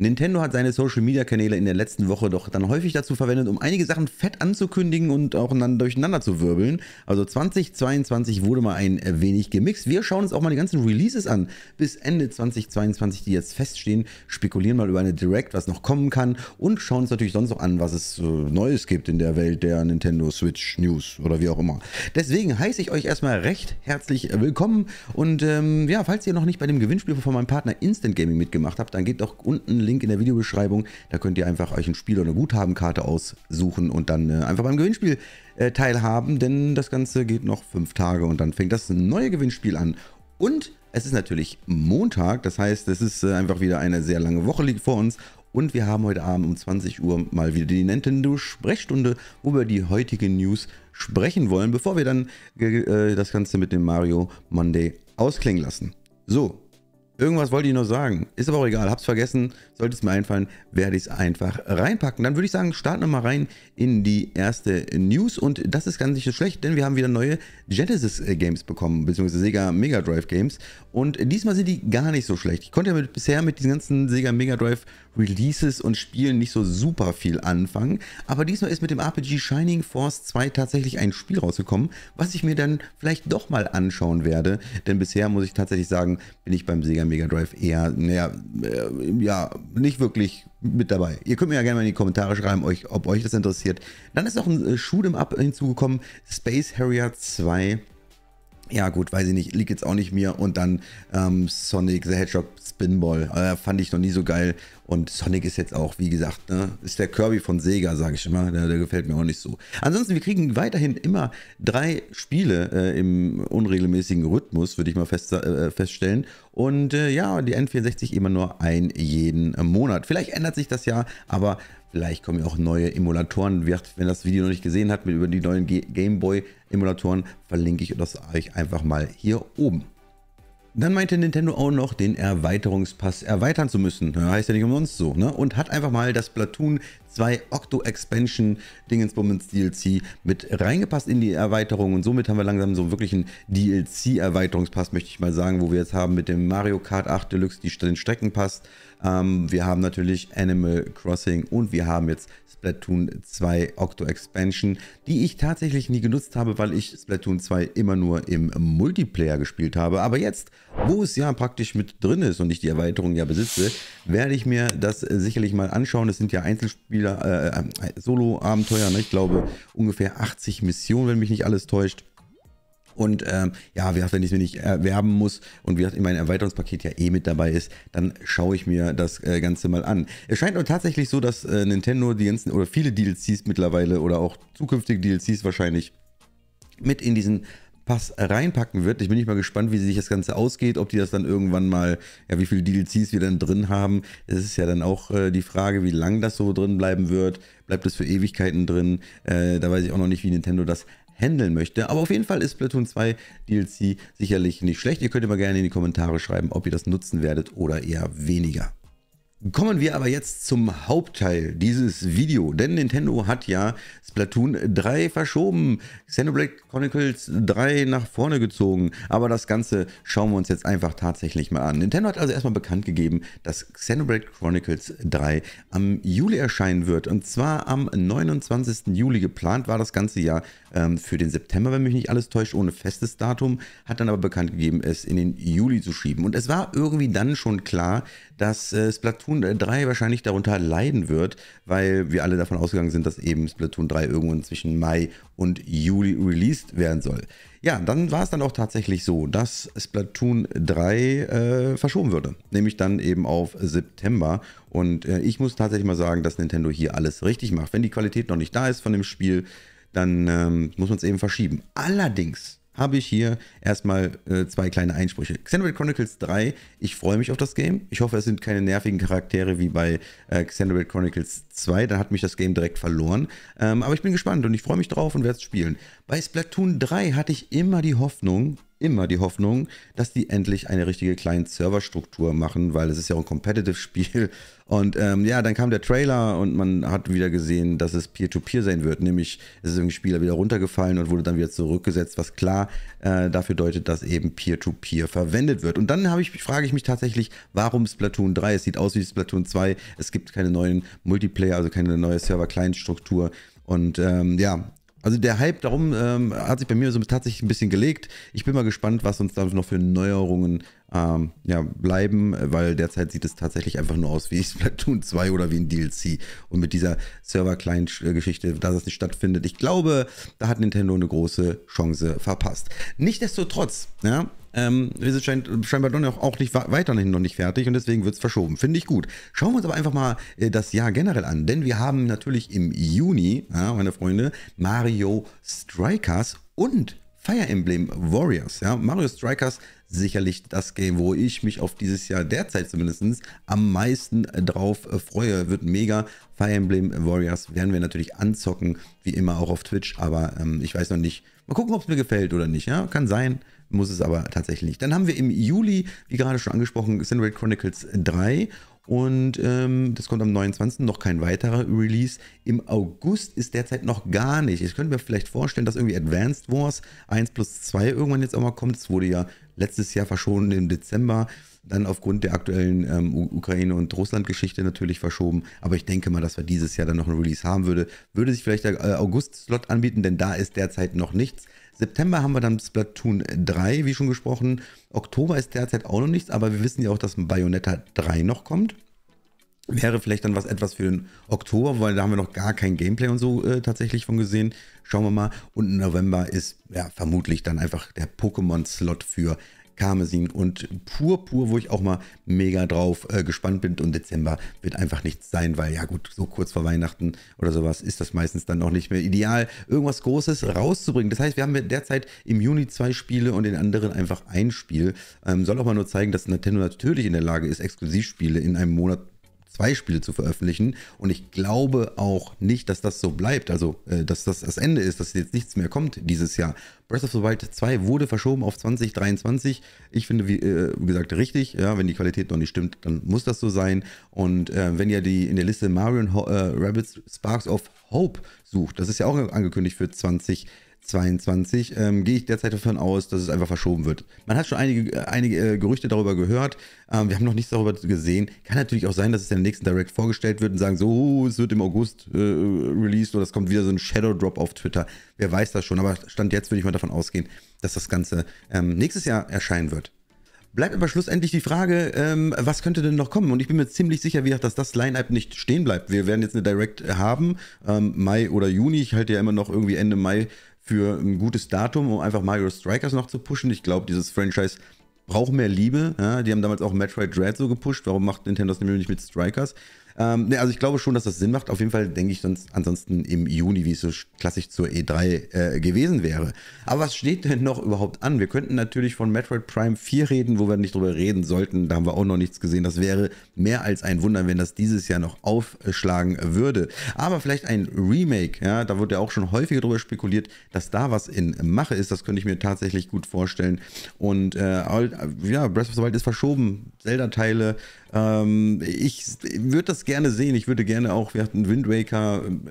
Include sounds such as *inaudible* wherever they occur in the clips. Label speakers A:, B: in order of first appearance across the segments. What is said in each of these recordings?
A: Nintendo hat seine Social-Media-Kanäle in der letzten Woche doch dann häufig dazu verwendet, um einige Sachen fett anzukündigen und auch dann durcheinander zu wirbeln. Also 2022 wurde mal ein wenig gemixt. Wir schauen uns auch mal die ganzen Releases an bis Ende 2022, die jetzt feststehen, spekulieren mal über eine Direct, was noch kommen kann und schauen uns natürlich sonst auch an, was es äh, Neues gibt in der Welt der Nintendo Switch News oder wie auch immer. Deswegen heiße ich euch erstmal recht herzlich willkommen und ähm, ja, falls ihr noch nicht bei dem Gewinnspiel von meinem Partner Instant Gaming mitgemacht habt, dann geht doch unten Link in der Videobeschreibung. Da könnt ihr einfach euch ein Spiel oder eine Guthabenkarte aussuchen und dann äh, einfach beim Gewinnspiel äh, teilhaben, denn das Ganze geht noch fünf Tage und dann fängt das neue Gewinnspiel an. Und es ist natürlich Montag, das heißt, es ist äh, einfach wieder eine sehr lange Woche liegt vor uns und wir haben heute Abend um 20 Uhr mal wieder die Nintendo-Sprechstunde, wo wir die heutigen News sprechen wollen, bevor wir dann äh, das Ganze mit dem Mario Monday ausklingen lassen. So, Irgendwas wollte ich nur sagen. Ist aber auch egal, hab's vergessen. Sollte es mir einfallen, werde ich es einfach reinpacken. Dann würde ich sagen, starten wir mal rein in die erste News. Und das ist ganz nicht so schlecht, denn wir haben wieder neue Genesis äh, Games bekommen, beziehungsweise Sega Mega Drive Games. Und diesmal sind die gar nicht so schlecht. Ich konnte ja mit, bisher mit diesen ganzen Sega Mega Drive Releases und Spielen nicht so super viel anfangen. Aber diesmal ist mit dem RPG Shining Force 2 tatsächlich ein Spiel rausgekommen, was ich mir dann vielleicht doch mal anschauen werde. Denn bisher muss ich tatsächlich sagen, bin ich beim Sega Mega Drive eher, naja, äh, ja, nicht wirklich mit dabei. Ihr könnt mir ja gerne mal in die Kommentare schreiben, euch, ob euch das interessiert. Dann ist noch ein äh, Shoot'em Up hinzugekommen, Space Harrier 2 ja gut, weiß ich nicht, liegt jetzt auch nicht mir. Und dann ähm, Sonic the Hedgehog Spinball. Äh, fand ich noch nie so geil. Und Sonic ist jetzt auch, wie gesagt, ne, ist der Kirby von Sega, sage ich immer. Der, der, gefällt mir auch nicht so. Ansonsten, wir kriegen weiterhin immer drei Spiele äh, im unregelmäßigen Rhythmus, würde ich mal fest, äh, feststellen. Und äh, ja, die N64 immer nur ein jeden Monat. Vielleicht ändert sich das ja, aber Vielleicht kommen ja auch neue Emulatoren. Wenn das Video noch nicht gesehen hat, mit über die neuen Gameboy-Emulatoren, verlinke ich das euch einfach mal hier oben. Dann meinte Nintendo auch noch, den Erweiterungspass erweitern zu müssen. heißt ja nicht umsonst so, ne? Und hat einfach mal das Platoon zwei Octo-Expansion Dingensbummens DLC mit reingepasst in die Erweiterung und somit haben wir langsam so wirklich einen DLC-Erweiterungspass, möchte ich mal sagen, wo wir jetzt haben mit dem Mario Kart 8 Deluxe die, den Streckenpass. Ähm, wir haben natürlich Animal Crossing und wir haben jetzt Splatoon 2 Octo Expansion, die ich tatsächlich nie genutzt habe, weil ich Splatoon 2 immer nur im Multiplayer gespielt habe. Aber jetzt, wo es ja praktisch mit drin ist und ich die Erweiterung ja besitze, werde ich mir das sicherlich mal anschauen. Es sind ja Einzelspiele Solo-Spieler, äh, äh, Solo-Abenteuer. Ne? Ich glaube ungefähr 80 Missionen, wenn mich nicht alles täuscht. Und ähm, ja, wenn ich es mir nicht erwerben muss und wie gesagt, in meinem Erweiterungspaket ja eh mit dabei ist, dann schaue ich mir das äh, Ganze mal an. Es scheint aber tatsächlich so, dass äh, Nintendo die ganzen oder viele DLCs mittlerweile oder auch zukünftige DLCs wahrscheinlich mit in diesen Pass reinpacken wird. Ich bin nicht mal gespannt, wie sich das Ganze ausgeht, ob die das dann irgendwann mal, ja, wie viele DLCs wir dann drin haben. Es ist ja dann auch äh, die Frage, wie lange das so drin bleiben wird. Bleibt es für Ewigkeiten drin? Äh, da weiß ich auch noch nicht, wie Nintendo das handeln möchte. Aber auf jeden Fall ist Splatoon 2 DLC sicherlich nicht schlecht. Ihr könnt immer gerne in die Kommentare schreiben, ob ihr das nutzen werdet oder eher weniger. Kommen wir aber jetzt zum Hauptteil dieses Video, denn Nintendo hat ja Splatoon 3 verschoben, Xenoblade Chronicles 3 nach vorne gezogen, aber das Ganze schauen wir uns jetzt einfach tatsächlich mal an. Nintendo hat also erstmal bekannt gegeben, dass Xenoblade Chronicles 3 am Juli erscheinen wird und zwar am 29. Juli geplant war das ganze Jahr ähm, für den September, wenn mich nicht alles täuscht, ohne festes Datum, hat dann aber bekannt gegeben, es in den Juli zu schieben und es war irgendwie dann schon klar, dass äh, Splatoon Splatoon 3 äh, wahrscheinlich darunter leiden wird, weil wir alle davon ausgegangen sind, dass eben Splatoon 3 irgendwann zwischen Mai und Juli released werden soll. Ja, dann war es dann auch tatsächlich so, dass Splatoon 3 äh, verschoben würde, nämlich dann eben auf September. Und äh, ich muss tatsächlich mal sagen, dass Nintendo hier alles richtig macht. Wenn die Qualität noch nicht da ist von dem Spiel, dann ähm, muss man es eben verschieben. Allerdings habe ich hier erstmal äh, zwei kleine Einsprüche. Xenoblade Chronicles 3, ich freue mich auf das Game. Ich hoffe, es sind keine nervigen Charaktere wie bei äh, Xenoblade Chronicles 2. Da hat mich das Game direkt verloren. Ähm, aber ich bin gespannt und ich freue mich drauf und werde es spielen. Bei Splatoon 3 hatte ich immer die Hoffnung, immer die Hoffnung, dass die endlich eine richtige Client-Server-Struktur machen, weil es ist ja auch ein Competitive-Spiel. *laughs* Und ähm, ja, dann kam der Trailer und man hat wieder gesehen, dass es Peer-to-Peer -Peer sein wird. Nämlich ist irgendwie Spieler wieder runtergefallen und wurde dann wieder zurückgesetzt, was klar äh, dafür deutet, dass eben Peer-to-Peer -Peer verwendet wird. Und dann ich, frage ich mich tatsächlich, warum Splatoon 3? Es sieht aus wie Splatoon 2. Es gibt keine neuen Multiplayer, also keine neue Server-Client-Struktur. Und ähm, ja, also der Hype darum ähm, hat sich bei mir so tatsächlich ein bisschen gelegt. Ich bin mal gespannt, was uns da noch für Neuerungen ähm, ja, bleiben, weil derzeit sieht es tatsächlich einfach nur aus wie *laughs* Splatoon 2 oder wie ein DLC. Und mit dieser Server-Client-Geschichte, dass das nicht stattfindet, ich glaube, da hat Nintendo eine große Chance verpasst. Nichtsdestotrotz, ja, ähm, wir sind schein, scheinbar noch, auch nicht weiterhin noch nicht fertig und deswegen wird es verschoben. Finde ich gut. Schauen wir uns aber einfach mal äh, das Jahr generell an, denn wir haben natürlich im Juni, ja, meine Freunde, Mario Strikers und Fire Emblem Warriors. Ja? Mario Strikers sicherlich das Game, wo ich mich auf dieses Jahr derzeit zumindest am meisten äh, drauf äh, freue. Wird mega. Fire Emblem Warriors werden wir natürlich anzocken, wie immer auch auf Twitch, aber ähm, ich weiß noch nicht. Mal gucken, ob es mir gefällt oder nicht. Ja? Kann sein, muss es aber tatsächlich nicht. Dann haben wir im Juli, wie gerade schon angesprochen, Cinderella Chronicles 3 und ähm, das kommt am 29. noch kein weiterer Release. Im August ist derzeit noch gar nicht. Ich könnte mir vielleicht vorstellen, dass irgendwie Advanced Wars 1 plus 2 irgendwann jetzt auch mal kommt. Es wurde ja letztes Jahr verschoben im Dezember. Dann aufgrund der aktuellen ähm, Ukraine- und Russland-Geschichte natürlich verschoben. Aber ich denke mal, dass wir dieses Jahr dann noch ein Release haben würde. Würde sich vielleicht der äh, August-Slot anbieten, denn da ist derzeit noch nichts. September haben wir dann Splatoon 3, wie schon gesprochen. Oktober ist derzeit auch noch nichts, aber wir wissen ja auch, dass Bayonetta 3 noch kommt. Wäre vielleicht dann was etwas für den Oktober, weil da haben wir noch gar kein Gameplay und so äh, tatsächlich von gesehen. Schauen wir mal. Und November ist ja vermutlich dann einfach der Pokémon-Slot für Karmesin und Purpur, wo ich auch mal mega drauf äh, gespannt bin. Und Dezember wird einfach nichts sein, weil ja gut, so kurz vor Weihnachten oder sowas ist das meistens dann auch nicht mehr ideal, irgendwas Großes rauszubringen. Das heißt, wir haben derzeit im Juni zwei Spiele und den anderen einfach ein Spiel. Ähm, soll auch mal nur zeigen, dass Nintendo natürlich in der Lage ist, Exklusivspiele in einem Monat zwei Spiele zu veröffentlichen. Und ich glaube auch nicht, dass das so bleibt. Also, äh, dass das das Ende ist, dass jetzt nichts mehr kommt dieses Jahr. Breath of the Wild 2 wurde verschoben auf 2023. Ich finde, wie, äh, gesagt, richtig. Ja, wenn die Qualität noch nicht stimmt, dann muss das so sein. Und äh, wenn ihr die in der Liste Marion Ho äh, Rabbits Sparks of Hope sucht, das ist ja auch angekündigt für 2023. 22 ähm, gehe ich derzeit davon aus, dass es einfach verschoben wird. Man hat schon einige, äh, einige äh, Gerüchte darüber gehört. Ähm, wir haben noch nichts darüber gesehen. Kann natürlich auch sein, dass es in der nächsten Direct vorgestellt wird und sagen, so, uh, es wird im August äh, released oder es kommt wieder so ein Shadow Drop auf Twitter. Wer weiß das schon, aber Stand jetzt würde ich mal davon ausgehen, dass das Ganze ähm, nächstes Jahr erscheinen wird. Bleibt aber schlussendlich die Frage, ähm, was könnte denn noch kommen? Und ich bin mir ziemlich sicher, wie gesagt, dass das Line-Up nicht stehen bleibt. Wir werden jetzt eine Direct haben, ähm, Mai oder Juni. Ich halte ja immer noch irgendwie Ende Mai für ein gutes Datum, um einfach Mario Strikers noch zu pushen. Ich glaube, dieses Franchise braucht mehr Liebe. Ja, die haben damals auch Metroid Dread so gepusht. Warum macht Nintendo das nämlich nicht mit Strikers? Ähm, ne, also ich glaube schon, dass das Sinn macht. Auf jeden Fall denke ich sonst ansonsten im Juni, wie es so klassisch zur E3 äh, gewesen wäre. Aber was steht denn noch überhaupt an? Wir könnten natürlich von Metroid Prime 4 reden, wo wir nicht drüber reden sollten. Da haben wir auch noch nichts gesehen. Das wäre mehr als ein Wunder, wenn das dieses Jahr noch aufschlagen würde. Aber vielleicht ein Remake, ja, da wird ja auch schon häufiger drüber spekuliert, dass da was in Mache ist. Das könnte ich mir tatsächlich gut vorstellen. Und äh, ja, Breath of the Wild ist verschoben. Zelda-Teile ähm, ich würde das gerne sehen. Ich würde gerne auch, wir hatten Wind Waker, ähm,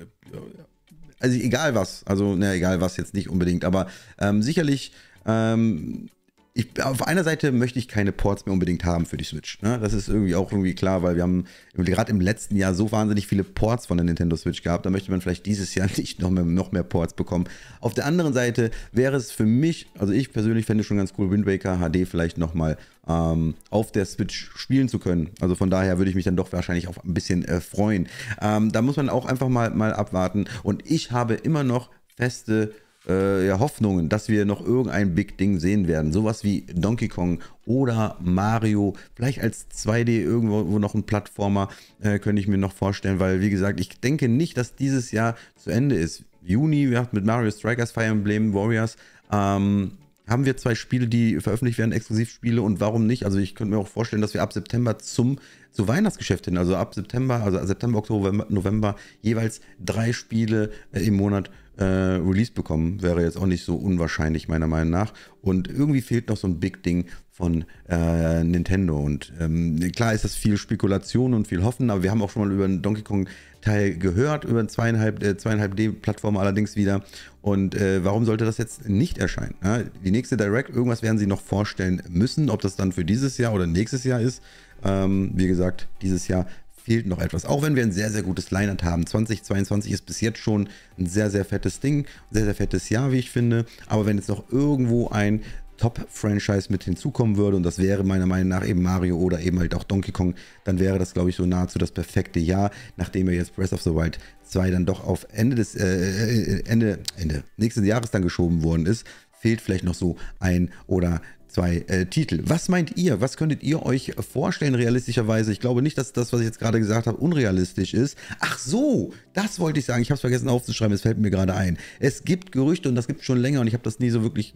A: also egal was, also na, egal was jetzt nicht unbedingt, aber ähm, sicherlich ähm, ich, auf einer Seite möchte ich keine Ports mehr unbedingt haben für die Switch. Ne? Das ist irgendwie auch irgendwie klar, weil wir haben gerade im letzten Jahr so wahnsinnig viele Ports von der Nintendo Switch gehabt. Da möchte man vielleicht dieses Jahr *laughs* nicht noch mehr, noch mehr Ports bekommen. Auf der anderen Seite wäre es für mich, also ich persönlich fände es schon ganz cool, Wind Waker HD vielleicht nochmal ähm, auf der Switch spielen zu können. Also von daher würde ich mich dann doch wahrscheinlich auch ein bisschen äh, freuen. Ähm, da muss man auch einfach mal, mal abwarten. Und ich habe immer noch feste äh, ja, Hoffnungen, dass wir noch irgendein Big Ding sehen werden. Sowas wie Donkey Kong oder Mario, vielleicht als 2D irgendwo noch ein Plattformer, äh, könnte ich mir noch vorstellen, weil wie gesagt, ich denke nicht, dass dieses Jahr zu Ende ist. Juni, wir hatten mit Mario Strikers, Fire Emblem, Warriors, ähm, haben wir zwei Spiele, die veröffentlicht werden, Exklusivspiele und warum nicht? Also ich könnte mir auch vorstellen, dass wir ab September zum zu Weihnachtsgeschäft hin, also ab September, also September, Oktober, November jeweils drei Spiele äh, im Monat äh, Release bekommen. Wäre jetzt auch nicht so unwahrscheinlich, meiner Meinung nach. Und irgendwie fehlt noch so ein Big Ding von äh, Nintendo. Und ähm, klar ist das viel Spekulation und viel Hoffen, aber wir haben auch schon mal über einen Donkey Kong-Teil gehört, über eine zweieinhalb, äh, zweieinhalb D-Plattform allerdings wieder. Und äh, warum sollte das jetzt nicht erscheinen? Ja, die nächste Direct, irgendwas werden sie noch vorstellen müssen, ob das dann für dieses Jahr oder nächstes Jahr ist. Ähm, wie gesagt, dieses Jahr fehlt noch etwas. Auch wenn wir ein sehr, sehr gutes Line-Up haben. 2022 ist bis jetzt schon ein sehr, sehr fettes Ding, ein sehr, sehr fettes Jahr, wie ich finde. Aber wenn jetzt noch irgendwo ein Top-Franchise mit hinzukommen würde, und das wäre meiner Meinung nach eben Mario oder eben halt auch Donkey Kong, dann wäre das, glaube ich, so nahezu das perfekte Jahr, nachdem wir jetzt Breath of the Wild 2 dann doch auf Ende des, äh, äh, äh, Ende, Ende nächsten Jahres dann geschoben worden ist, fehlt vielleicht noch so ein oder zwei äh, Titel. Was meint ihr? Was könntet ihr euch vorstellen realistischerweise? Ich glaube nicht, dass das, was ich jetzt gerade gesagt habe, unrealistisch ist. Ach so, das wollte ich sagen. Ich habe es vergessen aufzuschreiben, es fällt mir gerade ein. Es gibt Gerüchte und das gibt es schon länger und ich habe das nie so wirklich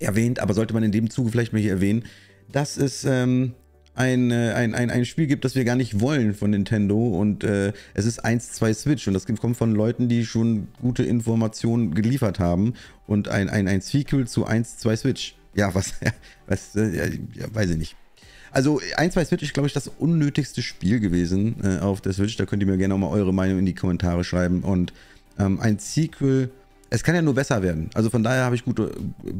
A: erwähnt, aber sollte man in dem Zuge vielleicht mal hier erwähnen, dass es... Ähm, ein, äh, ein, ein, ein Spiel gibt, das wir gar nicht wollen von Nintendo und äh, es ist 1, 2 Switch und das kommt von Leuten, die schon gute Informationen geliefert haben und ein, ein, ein Sequel zu 1, 2 Switch ja, was, *laughs* was, äh, ja, weiß ich nicht. Also 1, 2 Switch ist, glaube ich, das unnötigste Spiel gewesen äh, auf der Switch. Da könnt ihr mir gerne auch mal eure Meinung in die Kommentare schreiben. Und ähm, ein Sequel es kann ja nur besser werden. Also von daher habe ich gute,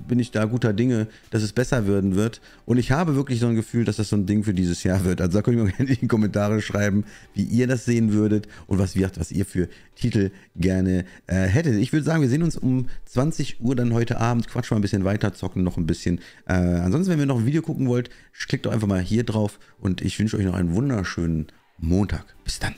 A: bin ich da guter Dinge, dass es besser werden wird. Und ich habe wirklich so ein Gefühl, dass das so ein Ding für dieses Jahr wird. Also da könnt ihr mir *laughs* gerne in die Kommentare schreiben, wie ihr das sehen würdet und was, wir, was ihr für Titel gerne äh, hättet. Ich würde sagen, wir sehen uns um 20 Uhr dann heute Abend. Quatsch mal ein bisschen weiter, zocken noch ein bisschen. Äh, ansonsten, wenn ihr noch ein Video gucken wollt, klickt doch einfach mal hier drauf. Und ich wünsche euch noch einen wunderschönen Montag. Bis dann.